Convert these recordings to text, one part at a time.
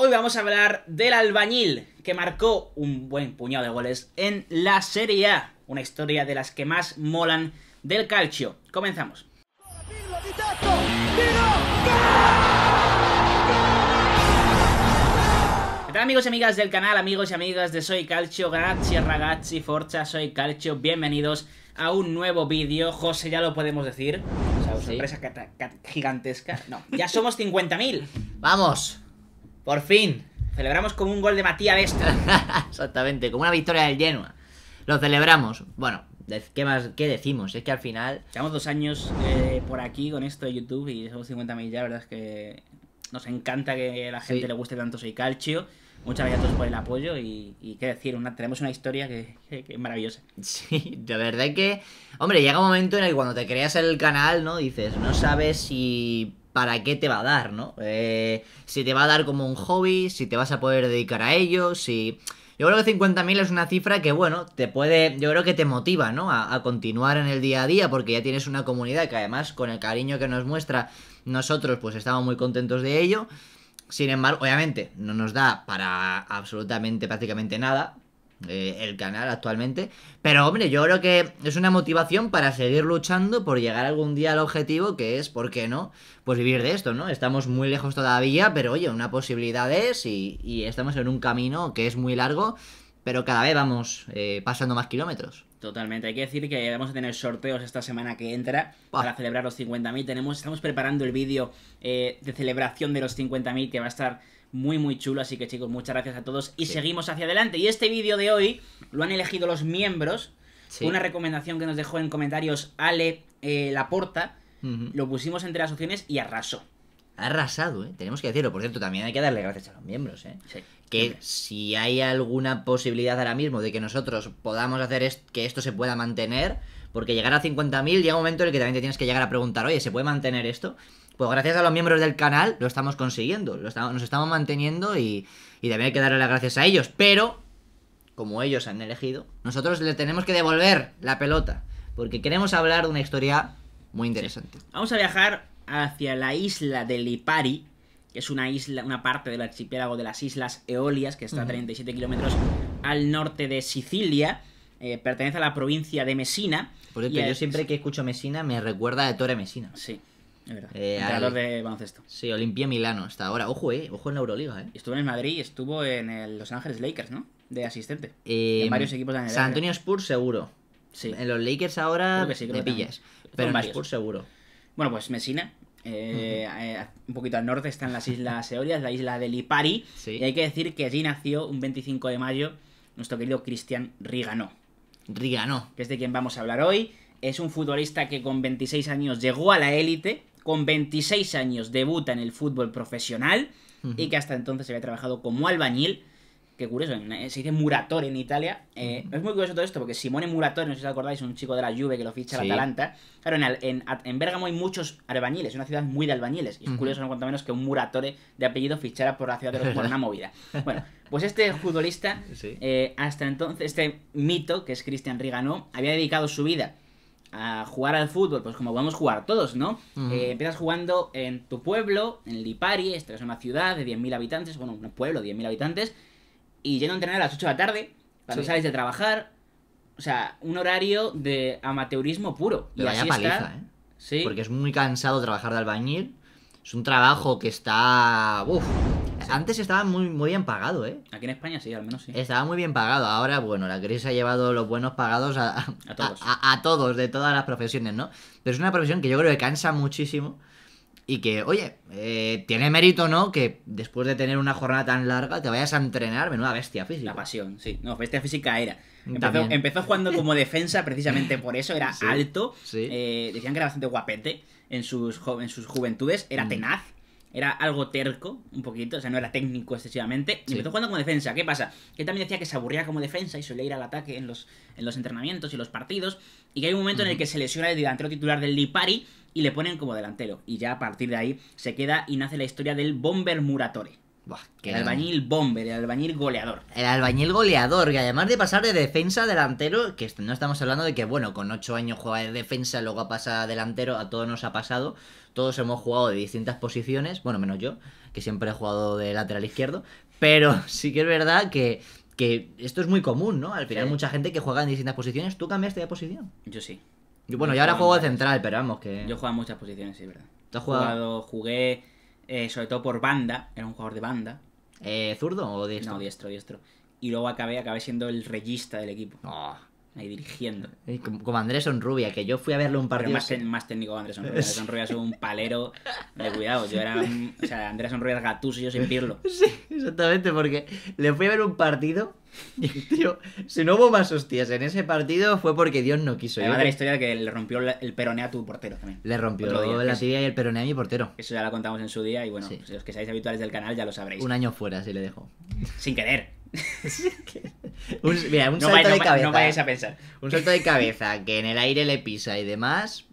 Hoy vamos a hablar del albañil, que marcó un buen puñado de goles en la Serie A, una historia de las que más molan del calcio. Comenzamos. ¿Qué tal amigos y amigas del canal, amigos y amigas de Soy Calcio? Grazie ragazzi, forza, Soy Calcio, bienvenidos a un nuevo vídeo. José, ya lo podemos decir. O sea, sorpresa gigantesca. No, ya somos 50.000. ¡Vamos! Por fin. Celebramos con un gol de Matías Vesta. Exactamente, como una victoria del Genoa. Lo celebramos. Bueno, ¿qué más qué decimos? Es que al final. Llevamos dos años eh, por aquí con esto de YouTube y somos 50.000 ya, la verdad es que nos encanta que la gente le guste tanto Soy Calcio. Muchas gracias a todos por el apoyo y, qué decir, tenemos una historia que, es maravillosa. Sí, de verdad que, hombre, llega un momento en el que cuando te creas el canal, ¿no? Dices, no sabes si para qué te va a dar, ¿no? Eh, si te va a dar como un hobby, si te vas a poder dedicar a ello, si... Yo creo que 50.000 es una cifra que, bueno, te puede, yo creo que te motiva, ¿no? A, a, continuar en el día a día, porque ya tienes una comunidad que además, con el cariño que nos muestra, nosotros pues estamos muy contentos de ello. Sin embargo, obviamente, no nos da para absolutamente, prácticamente nada, eh, el canal actualmente. Pero hombre, yo creo que es una motivación para seguir luchando por llegar algún día al objetivo que es, ¿por qué no? Pues vivir de esto, ¿no? Estamos muy lejos todavía, pero oye, una posibilidad es y, estamos en un camino que es muy largo, pero cada vez vamos eh, pasando más kilómetros. Totalmente, hay que decir que vamos a tener sorteos esta semana que entra para celebrar los 50.000. Tenemos, estamos preparando el vídeo eh, de celebración de los 50.000 que va a estar muy muy chulo, así que chicos, muchas gracias a todos y seguimos hacia adelante. Y este vídeo de hoy lo han elegido los miembros, una recomendación que nos dejó en comentarios Ale eh, Laporta, lo pusimos entre las opciones y arrasó ha arrasado, ¿eh? tenemos que decirlo. Por cierto, también hay que darle gracias a los miembros. ¿eh? que si hay alguna posibilidad ahora mismo de que nosotros podamos hacer que esto se pueda mantener, porque llegar a 50.000 llega un momento en el que también te tienes que llegar a preguntar, oye, ¿se puede mantener esto? Pues gracias a los miembros del canal lo estamos consiguiendo, lo estamos, nos estamos manteniendo y, también hay que darle las gracias a ellos. Pero, como ellos han elegido, nosotros le tenemos que devolver la pelota, porque queremos hablar de una historia muy interesante. Vamos a viajar hacia la isla de Lipari, que es una isla, una parte del archipiélago de las Islas Eolias, que está a 37 kilómetros al norte de Sicilia. Eh, pertenece a la provincia de Messina. Por cierto, yo siempre que escucho Messina me recuerda a Torre Messina. Sí, es verdad. Eh, de baloncesto. Sí, Olimpia Milano hasta ahora. Ojo, eh, ojo en la Euroliga, eh. Estuvo en Madrid, estuvo en el Los Ángeles Lakers, ¿no? De asistente. Eh, en varios equipos de San Antonio Spurs seguro. Sí. En los Lakers ahora creo pillas. Pero en Spurs seguro. Bueno, pues Messina... Eh, eh, un poquito al norte están las Islas Eolias, la isla de Lipari. Y hay que decir que allí nació un 25 de mayo nuestro querido Cristian Rigano. Rigano. Que es de quien vamos a hablar hoy. Es un futbolista que con 26 años llegó a la élite, con 26 años debuta en el fútbol profesional y que hasta entonces había trabajado como albañil Qué curioso, eh, se dice Muratore en Italia. Eh, es muy curioso todo esto, porque Simone Muratore, no sé si os acordáis, un chico de la Juve que lo ficha el Atalanta. Claro, en, en, Bérgamo hay muchos albañiles, es una ciudad muy de albañiles. Y es curioso, no cuanto menos, que un Muratore de apellido fichara por la ciudad de los por una movida. Bueno, pues este futbolista, eh, hasta entonces, este mito, que es Cristian Rigano, había dedicado su vida a jugar al fútbol, pues como podemos jugar todos, ¿no? empiezas jugando en tu pueblo, en Lipari, esta es una ciudad de 10.000 habitantes, bueno, un pueblo de 10.000 habitantes, y yendo a entrenar a las 8 de la tarde, cuando sales de trabajar. O sea, un horario de amateurismo puro. y vaya paliza, ¿eh? Sí. Porque es muy cansado trabajar de albañil. Es un trabajo que está. Uf. Antes estaba muy, muy bien pagado, ¿eh? Aquí en España sí, al menos sí. Estaba muy bien pagado. Ahora, bueno, la crisis ha llevado los buenos pagados a, todos. a, todos, de todas las profesiones, ¿no? Pero es una profesión que yo creo que cansa muchísimo y que, oye, eh, tiene mérito, ¿no? Que después de tener una jornada tan larga te vayas a entrenar, menuda bestia física. La pasión, sí. No, bestia física era. Empezó, jugando como defensa precisamente por eso, era alto. Eh, decían que era bastante guapete en sus, en sus juventudes, era mm. tenaz. Era algo terco, un poquito, o sea, no era técnico excesivamente. Y empezó jugando como defensa. ¿Qué pasa? Que también decía que se aburría como defensa y solía ir al ataque en los, en los entrenamientos y los partidos. Y que hay un momento en el que se lesiona el delantero titular del Lipari y le ponen como delantero. Y ya a partir de ahí se queda y nace la historia del Bomber Muratore. el albañil bomber, el albañil goleador. El albañil goleador, que además de pasar de defensa a delantero, que no estamos hablando de que, bueno, con 8 años juega de defensa, luego pasa a delantero, a todos nos ha pasado. Todos hemos jugado de distintas posiciones, bueno, menos yo, que siempre he jugado de lateral izquierdo. Pero sí que es verdad que, que esto es muy común, ¿no? Al final, mucha gente que juega en distintas posiciones, ¿tú cambiaste de posición? Yo sí bueno, yo ahora juego de central, pero vamos que... Yo jugado en muchas posiciones, sí, verdad. ¿Tú jugado? jugué eh, sobre todo por banda, era un jugador de banda. Eh, ¿Zurdo o diestro? No, diestro, diestro. Y luego acabé, acabé siendo el regista del equipo. Ah ahí dirigiendo. Como Andrés Rubia, que yo fui a verle un partido. más, más técnico que Andrés Rubia. Andrés Rubia es un palero de cuidado. Yo era. O sea, Andrés Rubia es gatuso y yo sin pirlo. Sí, exactamente, porque le fui a ver un partido. Y tío, si no hubo más hostias en ese partido fue porque Dios no quiso. Además de la historia que le rompió el perone a tu portero también. Le rompió la tibia y el perone a mi portero. Eso ya lo contamos en su día y bueno, si pues los que seáis habituales del canal ya lo sabréis. Un año fuera, si le dejo. Sin querer. un, salto de cabeza. no a pensar. Un salto de cabeza que en el aire le pisa y demás.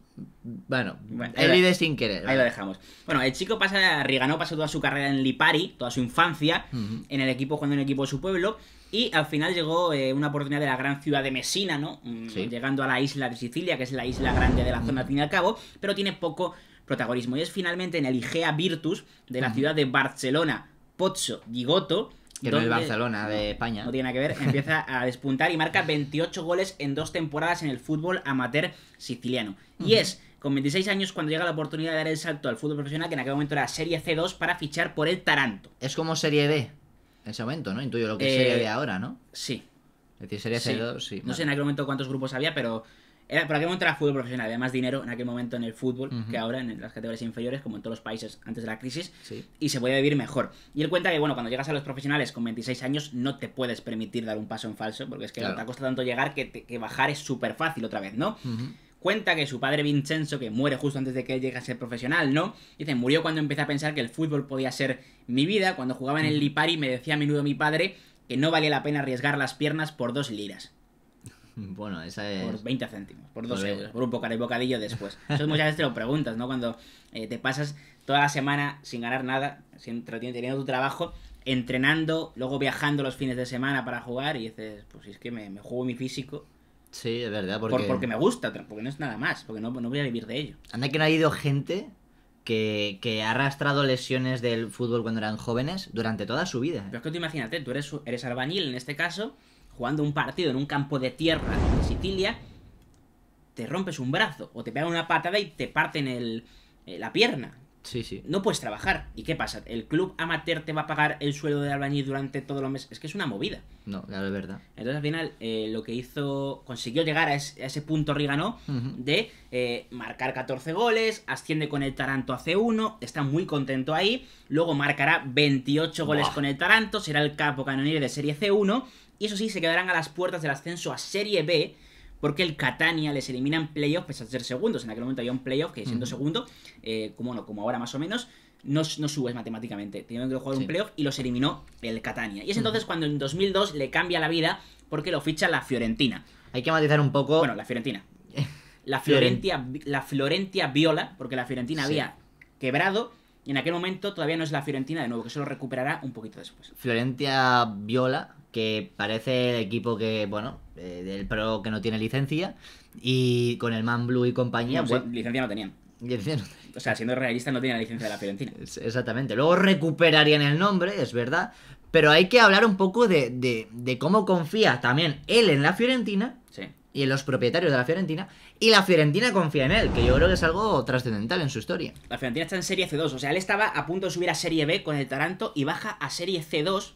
Bueno, él vive sin querer. Ahí lo dejamos. Bueno, el chico pasa, Riganó pasó toda su carrera en Lipari, toda su infancia, en el equipo, jugando en el equipo de su pueblo. Y al final llegó eh, una oportunidad de la gran ciudad de Messina, ¿no? Mm, llegando a la isla de Sicilia, que es la isla grande de la zona, al fin y al cabo, pero tiene poco protagonismo. Y es finalmente en el Igea Virtus de la ciudad de Barcelona, Pozzo Gigoto que no el Barcelona de España. No tiene nada que ver. Empieza a despuntar y marca 28 goles en dos temporadas en el fútbol amateur siciliano. Y es con 26 años cuando llega la oportunidad de dar el salto al fútbol profesional, que en aquel momento era Serie C2, para fichar por el Taranto. Es como Serie B en ese momento, ¿no? Intuyo lo que es Serie B eh, ahora, ¿no? Sí. Es decir, Serie C2, sí. No sé en aquel momento cuántos grupos había, pero ¿Para por aquel momento era fútbol profesional, había más dinero en aquel momento en el fútbol que ahora en las categorías inferiores, como en todos los países antes de la crisis, y se podía vivir mejor. Y él cuenta que, bueno, cuando llegas a los profesionales con 26 años no te puedes permitir dar un paso en falso, porque es que te te costado tanto llegar que, bajar es súper fácil otra vez, ¿no? cuenta que su padre Vincenzo, que muere justo antes de que él llegue a ser profesional, ¿no? Dice, murió cuando empecé a pensar que el fútbol podía ser mi vida. Cuando jugaba en el Lipari me decía a menudo mi padre que no valía la pena arriesgar las piernas por dos liras. Bueno, esa es... Por 20 céntimos, por 2 euros, por un bocadillo, bocadillo después. Eso muchas veces te lo preguntas, ¿no? Cuando eh, te pasas toda la semana sin ganar nada, sin, teniendo tu trabajo, entrenando, luego viajando los fines de semana para jugar y dices, pues es que me, juego mi físico. Sí, es verdad, porque... porque me gusta, porque no es nada más, porque no, no voy a vivir de ello. Anda que no ha ido gente que, ha arrastrado lesiones del fútbol cuando eran jóvenes durante toda su vida. Pero es que tú imagínate, tú eres, eres albañil en este caso jugando un partido en un campo de tierra de Sicilia, te rompes un brazo o te pegan una patada y te parten el, eh, la pierna. No puedes trabajar. ¿Y qué pasa? ¿El club amateur te va a pagar el sueldo de albañil durante todos los meses? Es que es una movida. No, claro, es verdad. Entonces al final eh, lo que hizo, consiguió llegar a, ese, punto Rigano de eh, marcar 14 goles, asciende con el Taranto a C1, está muy contento ahí, luego marcará 28 goles con el Taranto, será el capo canonero de Serie C1 y eso sí, se quedarán a las puertas del ascenso a Serie B porque el Catania les elimina en playoff, pese a ser segundos. En aquel momento había un playoff que siendo segundo, eh, como, no, como ahora más o menos, no, subes matemáticamente. Tienen que jugar un playoff y los eliminó el Catania. Y es entonces cuando en 2002 le cambia la vida porque lo ficha la Fiorentina. Hay que matizar un poco. Bueno, la Fiorentina. La Florentia, la Florentia Viola, porque la Fiorentina había quebrado. Y en aquel momento todavía no es la Fiorentina de nuevo, que se lo recuperará un poquito después. Florentia Viola, que parece el equipo que, bueno, eh, del pro que no tiene licencia y con el Man Blue y compañía. No, pues, licencia no tenían. O sea, siendo realista no tenían licencia de la Fiorentina. Exactamente. Luego recuperarían el nombre, es verdad. Pero hay que hablar un poco de, de, cómo confía también él en la Fiorentina. y en los propietarios de la Fiorentina. Y la Fiorentina confía en él, que yo creo que es algo trascendental en su historia. La Fiorentina está en Serie C2, o sea, él estaba a punto de subir a Serie B con el Taranto y baja a Serie C2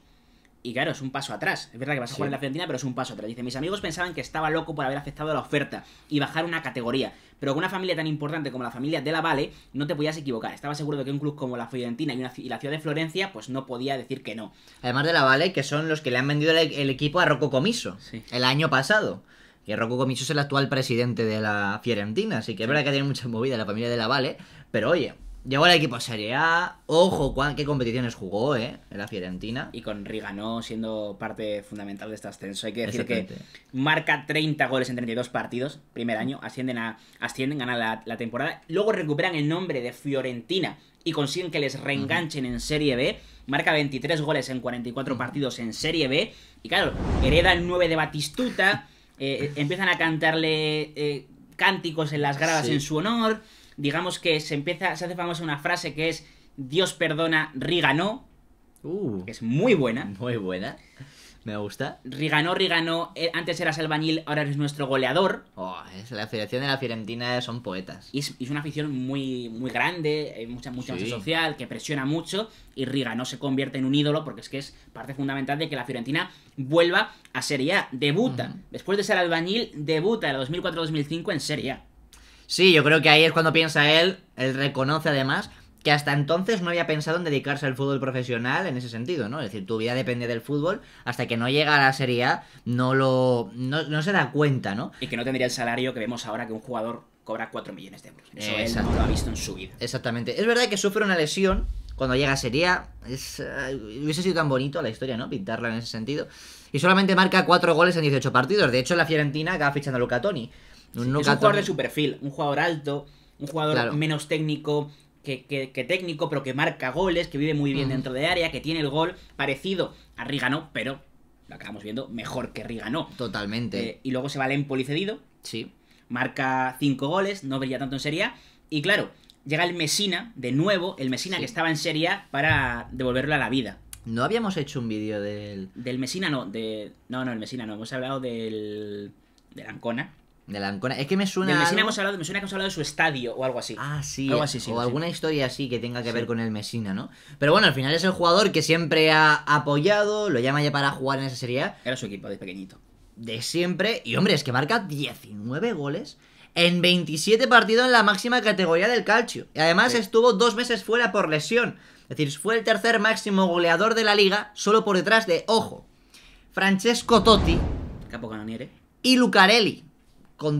y claro, es un paso atrás. Es verdad que vas a jugar en la Fiorentina, pero es un paso atrás. Dice, mis amigos pensaban que estaba loco por haber aceptado la oferta y bajar una categoría. Pero con una familia tan importante como la familia de la Vale, no te podías equivocar. Estaba seguro de que un club como la Fiorentina y, la ciudad de Florencia, pues no podía decir que no. Además de la Vale, que son los que le han vendido el, equipo a Rocco Comiso el año pasado. Y Rocco Comiso es el actual presidente de la Fiorentina, así que es verdad que tiene mucha movida la familia de la Vale. Pero oye, Llegó al equipo Serie A. Ojo, qué competiciones jugó, ¿eh? En la Fiorentina. Y con Riga, ¿no? siendo parte fundamental de este ascenso. Hay que decir que marca 30 goles en 32 partidos, primer año. Ascienden, a, ascienden ganan la, temporada. Luego recuperan el nombre de Fiorentina y consiguen que les reenganchen en Serie B. Marca 23 goles en 44 partidos en Serie B. Y claro, hereda el 9 de Batistuta. Eh, eh, empiezan a cantarle eh, cánticos en las gradas en su honor digamos que se empieza, se hace famosa una frase que es Dios perdona, Riga no. Uh. que es muy buena. Muy buena. Me gusta. Riganó, Riganó, eh, antes eras albañil, ahora eres nuestro goleador. Oh, es la afición de la Fiorentina son poetas. Y es, una afición muy, muy grande, hay eh, mucha, mucha social, que presiona mucho, y Riganó se convierte en un ídolo porque es que es parte fundamental de que la Fiorentina vuelva a Serie A. Debuta. Después de ser albañil, debuta en la 2004-2005 en Serie A. Sí, yo creo que ahí es cuando piensa él, él reconoce además que hasta entonces no había pensado en dedicarse al fútbol profesional en ese sentido, ¿no? Es decir, tu vida depende del fútbol, hasta que no llega a la Serie A, no lo no, se da cuenta, ¿no? Y que no tendría el salario que vemos ahora que un jugador cobra 4 millones de euros. Eso lo ha visto en su vida. Exactamente. Es verdad que sufre una lesión cuando llega a Serie A. Es, eh, hubiese sido tan bonito la historia, ¿no? Pintarla en ese sentido. Y solamente marca 4 goles en 18 partidos. De hecho, la Fiorentina acaba fichando a Luca Toni es un jugador de su perfil, un jugador alto, un jugador menos técnico que, técnico, pero que marca goles, que vive muy bien dentro de área, que tiene el gol parecido a Rigano, pero lo acabamos viendo mejor que Rigano. Totalmente. Eh, y luego se va al Empoli Sí. Marca cinco goles, no brilla tanto en Serie A. Y claro, llega el Mesina, de nuevo, el Mesina que estaba en Serie A para devolverlo a la vida. No habíamos hecho un vídeo del. Del Mesina, no, de. No, no, el Mesina no. Hemos hablado del. del Ancona. De la Es que me suena. hemos hablado, me suena que hemos hablado de su estadio o algo así. Ah, sí. o alguna historia así que tenga que ver con el Mesina, ¿no? Pero bueno, al final es el jugador que siempre ha apoyado, lo llama ya para jugar en esa serie Era su equipo de pequeñito. De siempre. Y hombre, es que marca 19 goles en 27 partidos en la máxima categoría del calcio. Y además estuvo dos meses fuera por lesión. Es decir, fue el tercer máximo goleador de la liga, solo por detrás de, ojo, Francesco Totti. Y Lucarelli con,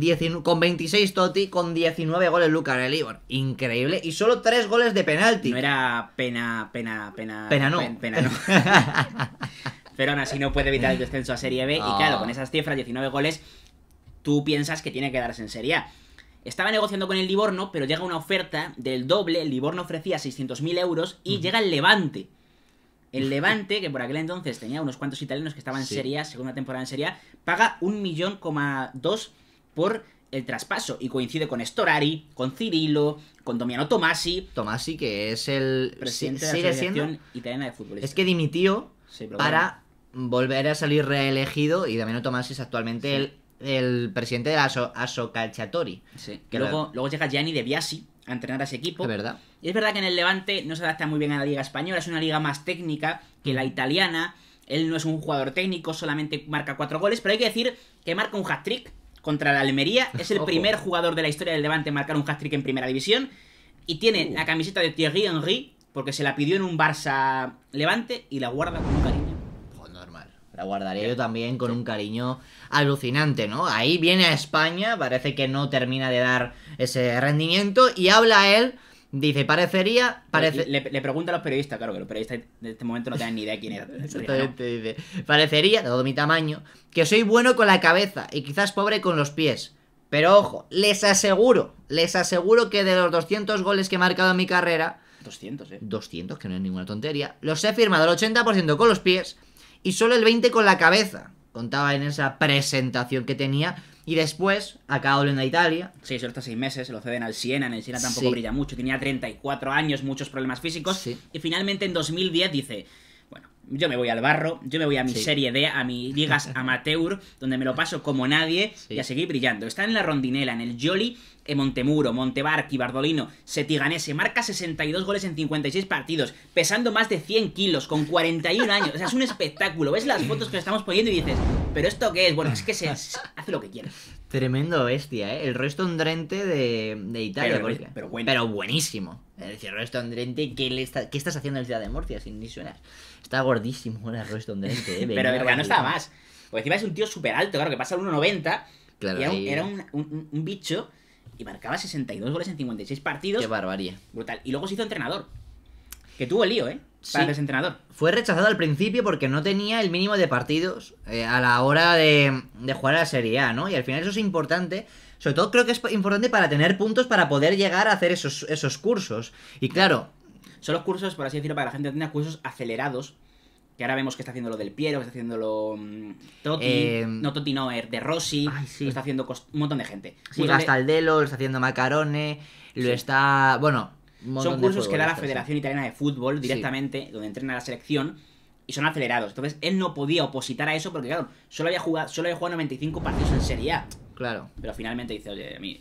26 toti con 19 goles Lucas Libor. Increíble. Y solo 3 goles de penalti. No era pena, pena, pena. Pena no. pena no. Pero así no puede evitar el descenso a Serie B. Y ah. claro, con esas cifras, 19 goles, tú piensas que tiene que darse en Serie A. Estaba negociando con el Livorno, pero llega una oferta del doble. El Livorno ofrecía 600.000 euros y llega el Levante. El Levante, que por aquel entonces tenía unos cuantos italianos que estaban en Serie A, segunda temporada en Serie A, paga un millón por el traspaso y coincide con Storari, con Cirilo, con Domiano Tomasi. Tomasi, que es el presidente de la Italiana de fútbol. Es que dimitió para volver a salir reelegido y Domiano Tomasi es actualmente el, presidente de la Aso, Sí. Que luego, luego llega Gianni De Biasi a entrenar a ese equipo. Es verdad. Y es verdad que en el Levante no se adapta muy bien a la liga española, es una liga más técnica que la mm. italiana. Él no es un jugador técnico, solamente marca cuatro goles, pero hay que decir que marca un hat-trick contra la Almería. Es el primer jugador de la historia del Levante en marcar un hat-trick en primera división. Y tiene uh. la camiseta de Thierry Henry porque se la pidió en un Barça Levante y la guarda con cariño. Pues normal. La guardaría yo también con un cariño alucinante, ¿no? Ahí viene a España, parece que no termina de dar ese rendimiento y habla él Dice, parecería. Le, pregunta a los periodistas, claro, que los periodistas en este momento no tienen ni idea quién es. Exactamente, dice. Parecería, dado mi tamaño, que soy bueno con la cabeza y quizás pobre con los pies. Pero ojo, les aseguro, les aseguro que de los 200 goles que he marcado en mi carrera. 200, eh. 200, que no es ninguna tontería. Los he firmado el 80% con los pies y solo el 20% con la cabeza. Contaba en esa presentación que tenía y después acaba volviendo a Italia. Sí, solo está seis meses, se lo ceden al Siena. En el Siena tampoco brilla mucho. Tenía 34 años, muchos problemas físicos. Y finalmente en 2010 dice: yo me voy al barro, yo me voy a mi Serie D, a mi ligas amateur, donde me lo paso como nadie y a seguir brillando. Está en la Rondinela, en el Jolly, en Montemuro, y Bardolino, Setiganese, marca 62 goles en 56 partidos, pesando más de 100 kilos, con 41 años. O sea, es un espectáculo. Ves las fotos que estamos poniendo y dices, ¿pero esto qué es? Bueno, es que se hace lo que quiere. Tremendo bestia, ¿eh? El resto andrente de, de Italia, pero, pero, buenísimo. Es decir, resto andrente, ¿qué, le está, ¿qué estás haciendo en el ciudad de Murcia sin ni suenas? Está gordísimo el resto andrente, ¿eh? pero no estaba más. Porque encima es un tío súper alto, claro, que pasa al 1,90. Claro, y era, un, bicho y marcaba 62 goles en 56 partidos. Qué barbarie. Brutal. Y luego se hizo entrenador. Que tuvo el lío, ¿eh? Sí. para entrenador. Fue rechazado al principio porque no tenía el mínimo de partidos eh, a la hora de, jugar a la Serie A, ¿no? Y al final eso es importante. Sobre todo creo que es importante para tener puntos para poder llegar a hacer esos, cursos. Y claro. Son los cursos, por así decirlo, para la gente tenga cursos acelerados. Que ahora vemos que está haciendo lo del Piero, que está haciendo lo. Mm, em, Totti. No, Totti eh, de Rossi. Lo está haciendo un montón de gente. Sí, el de... lo está haciendo Macarone. Lo está. Bueno, son cursos que da la Federación Italiana de Fútbol directamente, donde entrena la selección, y son acelerados. Entonces él no podía opositar a eso porque, claro, solo había jugado, solo jugado 95 partidos en Serie A. Claro. Pero finalmente dice, oye, a mí,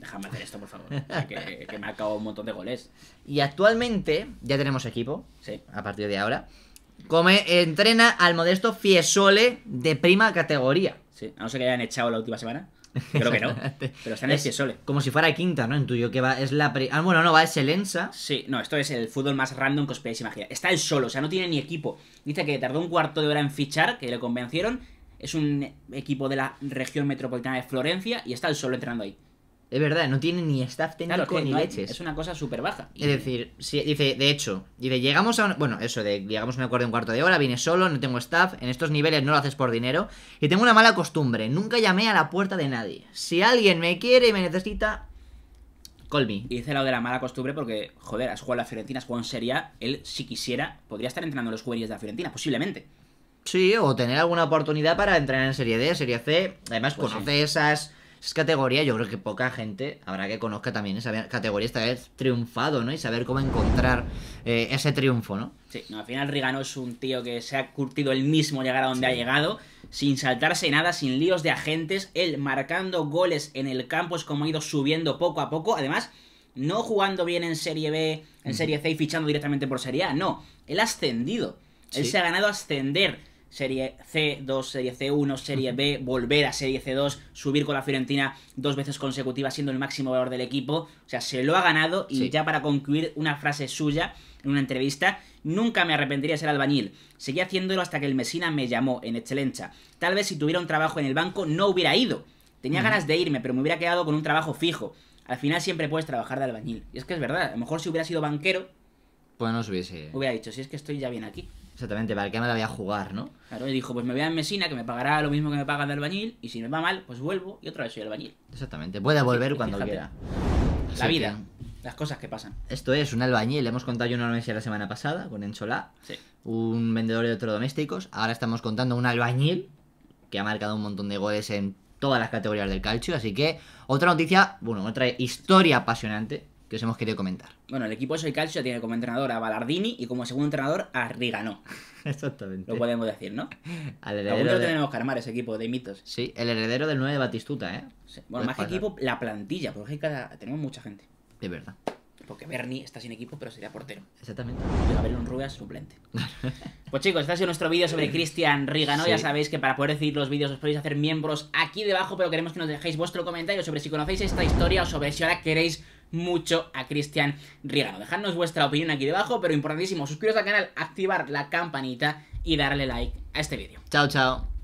déjame hacer esto, por favor. que, que me ha acabado un montón de goles. Y actualmente ya tenemos equipo, a partir de ahora. Come, entrena al modesto Fiesole de prima categoría. Sí, a no ser que hayan echado la última semana. Creo que no. Pero está en el sole. Como si fuera quinta, ¿no? En tuyo, que va. Es la. Ah, bueno, no, va, es el Sí, no, esto es el fútbol más random que os podéis imaginar. Está el solo, o sea, no tiene ni equipo. Dice que tardó un cuarto de hora en fichar, que le convencieron. Es un equipo de la región metropolitana de Florencia y está el solo entrenando ahí. Es verdad, no tiene ni staff técnico ni leches. Es una cosa súper baja. Es decir, si, dice, de hecho, dice, llegamos a un, Bueno, eso de llegamos a un acuerdo en cuarto de hora, vine solo, no tengo staff, en estos niveles no lo haces por dinero. Y tengo una mala costumbre, nunca llamé a la puerta de nadie. Si alguien me quiere y me necesita, call me. Y dice lo de la mala costumbre porque, joder, has jugado a la Fiorentina, has jugado en Serie él, si quisiera, podría estar entrenando en los juveniles de la Fiorentina, posiblemente. Sí, o tener alguna oportunidad para entrenar en Serie D, Serie C. Además, pues conoce esas es categoría, yo creo que poca gente habrá que conozca también esa categoría, esta vez triunfado, ¿no? Y saber cómo encontrar eh, ese triunfo, ¿no? Sí, no, al final Rigano es un tío que se ha curtido el mismo llegar a donde ha llegado, sin saltarse nada, sin líos de agentes, él marcando goles en el campo es como ha ido subiendo poco a poco, además no jugando bien en Serie B, en Serie C y fichando directamente por Serie A, no, él ha ascendido, él se ha ganado ascender Serie C2, Serie C1, Serie B, volver a Serie C2, subir con la Fiorentina dos veces consecutivas siendo el máximo valor del equipo. O sea, se lo ha ganado y ya para concluir una frase suya en una entrevista, nunca me arrepentiría de ser albañil. Seguí haciéndolo hasta que el Mesina me llamó en excelencia Tal vez si tuviera un trabajo en el banco no hubiera ido. Tenía ganas de irme, pero me hubiera quedado con un trabajo fijo. Al final siempre puedes trabajar de albañil. Y es que es verdad, a lo mejor si hubiera sido banquero... Pues no hubiese... Hubiera dicho, si es que estoy ya bien aquí. Exactamente, ¿para que me la voy a jugar, no? Claro, y dijo, pues me voy a Mesina, que me pagará lo mismo que me pagan de albañil, y si me va mal, pues vuelvo y otra vez soy albañil. Exactamente, puede volver cuando quiera. la vida, las cosas que pasan. Esto es un albañil, hemos contado yo una noticia la semana pasada con enzola un vendedor de electrodomésticos, ahora estamos contando un albañil que ha marcado un montón de goles en todas las categorías del calcio, así que otra noticia, bueno, otra historia apasionante que os hemos querido comentar. Bueno, el equipo Soy Calcio tiene como entrenador a Balardini y como segundo entrenador a Rigano. Exactamente. Lo podemos decir, ¿no? Al tenemos que armar ese equipo de mitos. Sí, el heredero del 9 de Batistuta, ¿eh? Bueno, más que equipo, la plantilla, porque tenemos mucha gente. De verdad. Porque Bernie está sin equipo, pero sería portero. Exactamente. Y Gabriel Rubias suplente. pues chicos, este ha sido nuestro vídeo sobre Cristian Rigano. Ya sabéis que para poder decir los vídeos os podéis hacer miembros aquí debajo, pero queremos que nos dejéis vuestro comentario sobre si conocéis esta historia o sobre si ahora queréis mucho a Cristian Rígano. Dejadnos vuestra opinión aquí debajo, pero importantísimo, suscribiros al canal, activar la campanita y darle like a este vídeo. Chao, chao.